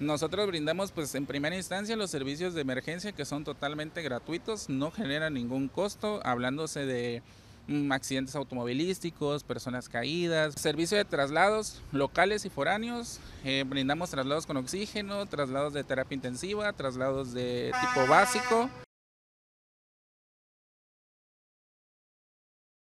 Nosotros brindamos pues en primera instancia los servicios de emergencia que son totalmente gratuitos, no generan ningún costo, hablándose de mm, accidentes automovilísticos, personas caídas, servicio de traslados locales y foráneos, eh, brindamos traslados con oxígeno, traslados de terapia intensiva, traslados de tipo básico.